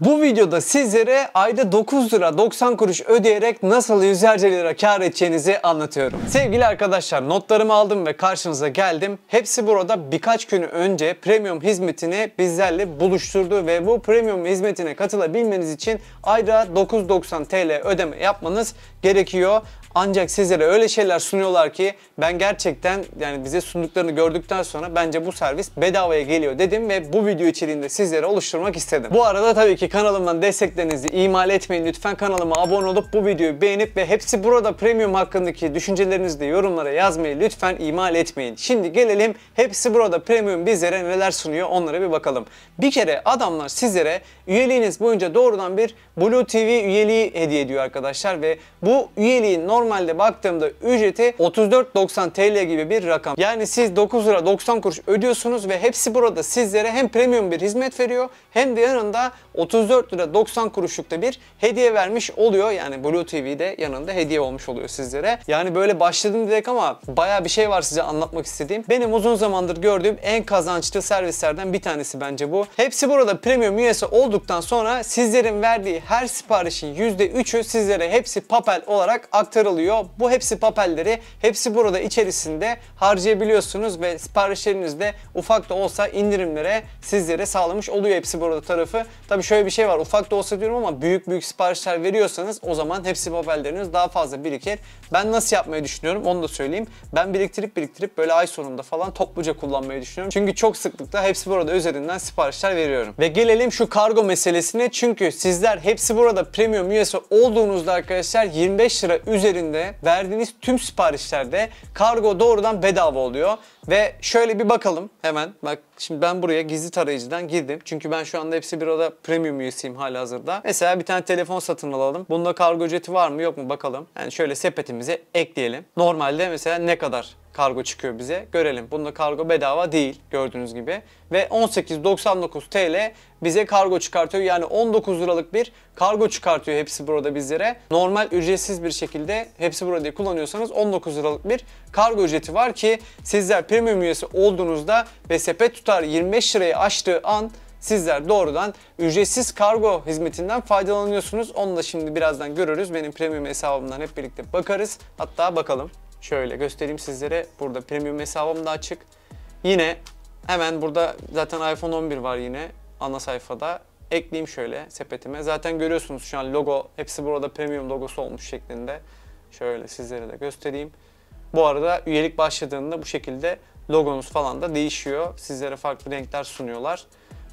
Bu videoda sizlere ayda 9 lira 90 kuruş ödeyerek nasıl yüzlerce lira kar edeceğinizi anlatıyorum. Sevgili arkadaşlar notlarımı aldım ve karşınıza geldim. Hepsi burada birkaç gün önce premium hizmetini bizlerle buluşturdu ve bu premium hizmetine katılabilmeniz için ayda 9.90 TL ödeme yapmanız gerekiyor. Ancak sizlere öyle şeyler sunuyorlar ki ben gerçekten yani bize sunduklarını gördükten sonra bence bu servis bedavaya geliyor dedim ve bu video içeriğinde sizlere oluşturmak istedim. Bu arada tabii ki kanalımdan desteklerinizi imal etmeyin. Lütfen kanalıma abone olup bu videoyu beğenip ve hepsi burada premium hakkındaki düşüncelerinizi de yorumlara yazmayı lütfen imal etmeyin. Şimdi gelelim hepsi burada premium bizlere neler sunuyor onlara bir bakalım. Bir kere adamlar sizlere üyeliğiniz boyunca doğrudan bir Blue TV üyeliği hediye ediyor arkadaşlar ve bu üyeliğin normal normalde baktığımda ücreti 34.90 TL gibi bir rakam. Yani siz 9 lira 90 kuruş ödüyorsunuz ve hepsi burada sizlere hem premium bir hizmet veriyor hem de yanında 34 lira 90 kuruşlukta bir hediye vermiş oluyor. Yani Blue TV'de yanında hediye olmuş oluyor sizlere. Yani böyle başladım dedik ama baya bir şey var size anlatmak istediğim. Benim uzun zamandır gördüğüm en kazançlı servislerden bir tanesi bence bu. Hepsi burada premium üyesi olduktan sonra sizlerin verdiği her siparişin %3'ü sizlere hepsi papel olarak aktarılıyor satılıyor. Bu hepsi papelleri hepsi burada içerisinde harcayabiliyorsunuz ve siparişlerinizde ufak da olsa indirimlere sizlere sağlamış oluyor hepsi burada tarafı. Tabii şöyle bir şey var ufak da olsa diyorum ama büyük büyük siparişler veriyorsanız o zaman hepsi papelleriniz daha fazla biriker. Ben nasıl yapmayı düşünüyorum onu da söyleyeyim. Ben biriktirip biriktirip böyle ay sonunda falan topluca kullanmayı düşünüyorum. Çünkü çok sıklıkla hepsi burada üzerinden siparişler veriyorum. Ve gelelim şu kargo meselesine çünkü sizler hepsi burada premium üyesi olduğunuzda arkadaşlar 25 lira üzeri üzerinde verdiğiniz tüm siparişlerde kargo doğrudan bedava oluyor. Ve şöyle bir bakalım hemen. Bak şimdi ben buraya gizli tarayıcıdan girdim. Çünkü ben şu anda hepsi bir oda premium üyesiyim hala hazırda. Mesela bir tane telefon satın alalım. Bunda kargo ücreti var mı yok mu bakalım. Yani şöyle sepetimize ekleyelim. Normalde mesela ne kadar kargo çıkıyor bize. Görelim. Bunda kargo bedava değil gördüğünüz gibi. Ve 18.99 TL bize kargo çıkartıyor. Yani 19 liralık bir kargo çıkartıyor hepsi burada bizlere. Normal ücretsiz bir şekilde hepsi burada kullanıyorsanız 19 liralık bir kargo ücreti var ki sizler premium üyesi olduğunuzda ve sepet tutar 25 lirayı aştığı an sizler doğrudan ücretsiz kargo hizmetinden faydalanıyorsunuz. Onu da şimdi birazdan görürüz. Benim premium hesabımdan hep birlikte bakarız. Hatta bakalım. Şöyle göstereyim sizlere. Burada premium hesabım da açık. Yine hemen burada zaten iPhone 11 var yine ana sayfada. Ekleyeyim şöyle sepetime. Zaten görüyorsunuz şu an logo hepsi burada premium logosu olmuş şeklinde. Şöyle sizlere de göstereyim. Bu arada üyelik başladığında bu şekilde logonuz falan da değişiyor. Sizlere farklı renkler sunuyorlar.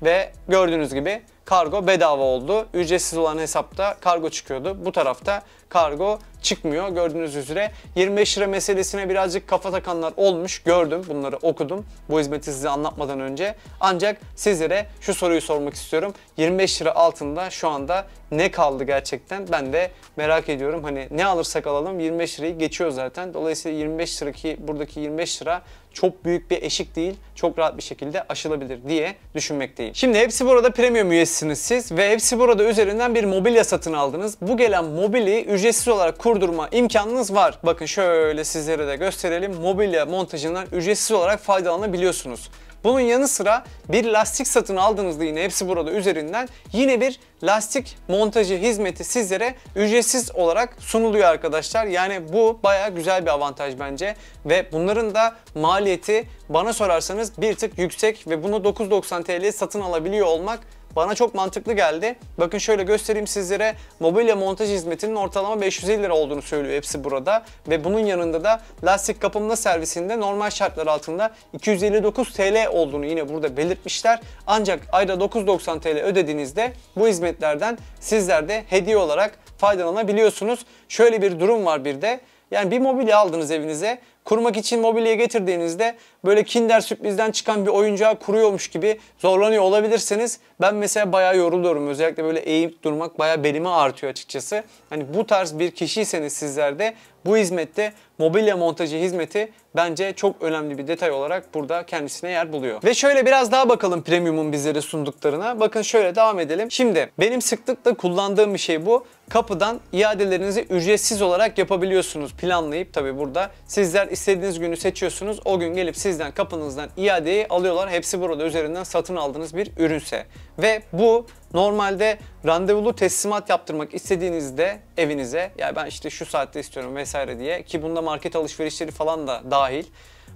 Ve gördüğünüz gibi kargo bedava oldu. Ücretsiz olan hesapta kargo çıkıyordu. Bu tarafta kargo çıkmıyor gördüğünüz üzere. 25 lira meselesine birazcık kafa takanlar olmuş gördüm bunları okudum bu hizmeti size anlatmadan önce. Ancak sizlere şu soruyu sormak istiyorum. 25 lira altında şu anda ne kaldı gerçekten ben de merak ediyorum. Hani ne alırsak alalım 25 lirayı geçiyor zaten. Dolayısıyla 25 lira ki buradaki 25 lira çok büyük bir eşik değil. Çok rahat bir şekilde aşılabilir diye düşünmekteyim. Şimdi hepsi burada premium üyesi üyesisiniz siz ve hepsi burada üzerinden bir mobilya satın aldınız. Bu gelen mobili ücretsiz olarak kurdurma imkanınız var. Bakın şöyle sizlere de gösterelim. Mobilya montajından ücretsiz olarak faydalanabiliyorsunuz. Bunun yanı sıra bir lastik satın aldığınızda yine hepsi burada üzerinden yine bir lastik montajı hizmeti sizlere ücretsiz olarak sunuluyor arkadaşlar. Yani bu baya güzel bir avantaj bence ve bunların da maliyeti bana sorarsanız bir tık yüksek ve bunu 9.90 TL satın alabiliyor olmak bana çok mantıklı geldi. Bakın şöyle göstereyim sizlere. Mobilya montaj hizmetinin ortalama 550 lira olduğunu söylüyor hepsi burada. Ve bunun yanında da lastik kapımla servisinde normal şartlar altında 259 TL olduğunu yine burada belirtmişler. Ancak ayda 9.90 TL ödediğinizde bu hizmetlerden sizler de hediye olarak faydalanabiliyorsunuz. Şöyle bir durum var bir de. Yani bir mobilya aldınız evinize kurmak için mobilya getirdiğinizde böyle kinder sürprizden çıkan bir oyuncağı kuruyormuş gibi zorlanıyor olabilirsiniz. Ben mesela bayağı yoruluyorum. Özellikle böyle eğip durmak bayağı belimi artıyor açıkçası. Hani bu tarz bir kişiyseniz sizler de bu hizmette mobilya montajı hizmeti bence çok önemli bir detay olarak burada kendisine yer buluyor. Ve şöyle biraz daha bakalım Premium'un bizlere sunduklarına. Bakın şöyle devam edelim. Şimdi benim sıklıkla kullandığım bir şey bu. Kapıdan iadelerinizi ücretsiz olarak yapabiliyorsunuz. Planlayıp tabi burada sizler istediğiniz günü seçiyorsunuz. O gün gelip sizden kapınızdan iadeyi alıyorlar. Hepsi burada üzerinden satın aldığınız bir ürünse. Ve bu normalde randevulu teslimat yaptırmak istediğinizde evinize ya yani ben işte şu saatte istiyorum vesaire diye ki bunda market alışverişleri falan da dahil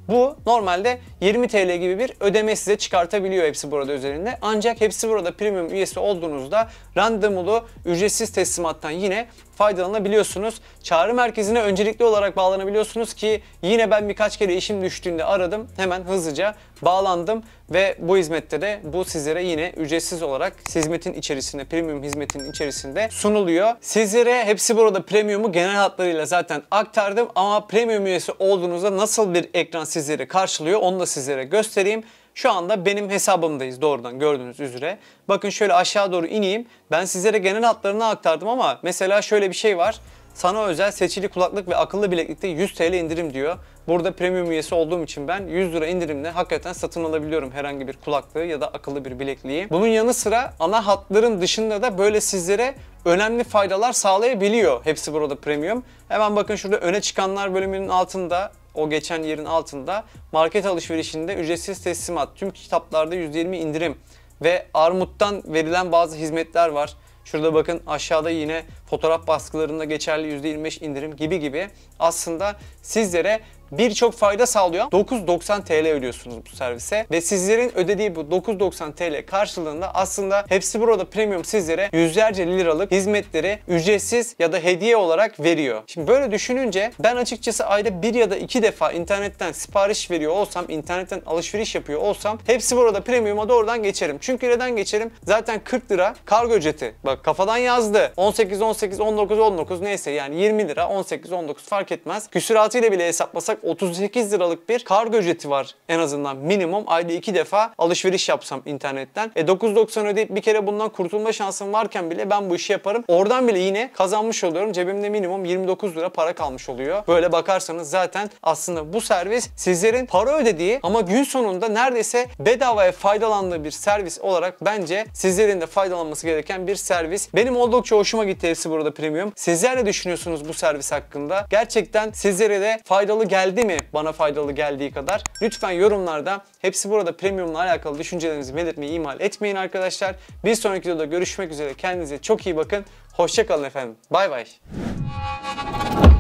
bu normalde 20 TL gibi bir ödeme size çıkartabiliyor hepsi burada üzerinde. Ancak hepsi burada premium üyesi olduğunuzda randomlu ücretsiz teslimattan yine faydalanabiliyorsunuz. Çağrı merkezine öncelikli olarak bağlanabiliyorsunuz ki yine ben birkaç kere işim düştüğünde aradım. Hemen hızlıca bağlandım ve bu hizmette de bu sizlere yine ücretsiz olarak hizmetin içerisinde, premium hizmetin içerisinde sunuluyor. Sizlere hepsi burada premiumu genel hatlarıyla zaten aktardım ama premium üyesi olduğunuzda nasıl bir ekran sizleri karşılıyor onu da sizlere göstereyim. Şu anda benim hesabımdayız doğrudan gördüğünüz üzere. Bakın şöyle aşağı doğru ineyim. Ben sizlere genel hatlarını aktardım ama mesela şöyle bir şey var. Sana özel seçili kulaklık ve akıllı bileklikte 100 TL indirim diyor. Burada premium üyesi olduğum için ben 100 lira indirimle hakikaten satın alabiliyorum herhangi bir kulaklığı ya da akıllı bir bilekliği. Bunun yanı sıra ana hatların dışında da böyle sizlere önemli faydalar sağlayabiliyor hepsi burada premium. Hemen bakın şurada öne çıkanlar bölümünün altında o geçen yerin altında market alışverişinde ücretsiz teslimat, tüm kitaplarda %20 indirim ve armuttan verilen bazı hizmetler var. Şurada bakın aşağıda yine fotoğraf baskılarında geçerli %25 indirim gibi gibi aslında sizlere birçok fayda sağlıyor. 9.90 TL ödüyorsunuz bu servise ve sizlerin ödediği bu 9.90 TL karşılığında aslında hepsi burada premium sizlere yüzlerce liralık hizmetleri ücretsiz ya da hediye olarak veriyor. Şimdi böyle düşününce ben açıkçası ayda bir ya da iki defa internetten sipariş veriyor olsam, internetten alışveriş yapıyor olsam hepsi burada premium'a doğrudan geçerim. Çünkü neden geçerim? Zaten 40 lira kargo ücreti. Bak kafadan yazdı. 18, 18, 19, 19 neyse yani 20 lira, 18, 19 fark etmez. Küsuratıyla bile hesaplasak yaklaşık 38 liralık bir kargo ücreti var en azından minimum. Ayda iki defa alışveriş yapsam internetten. E 9.90 ödeyip bir kere bundan kurtulma şansım varken bile ben bu işi yaparım. Oradan bile yine kazanmış oluyorum. Cebimde minimum 29 lira para kalmış oluyor. Böyle bakarsanız zaten aslında bu servis sizlerin para ödediği ama gün sonunda neredeyse bedavaya faydalandığı bir servis olarak bence sizlerin de faydalanması gereken bir servis. Benim oldukça hoşuma gitti hepsi burada premium. Sizler ne düşünüyorsunuz bu servis hakkında? Gerçekten sizlere de faydalı geldi geldi mi bana faydalı geldiği kadar? Lütfen yorumlarda hepsi burada premiumla alakalı düşüncelerinizi belirtmeyi imal etmeyin arkadaşlar. Bir sonraki videoda görüşmek üzere. Kendinize çok iyi bakın. Hoşçakalın efendim. Bay bay.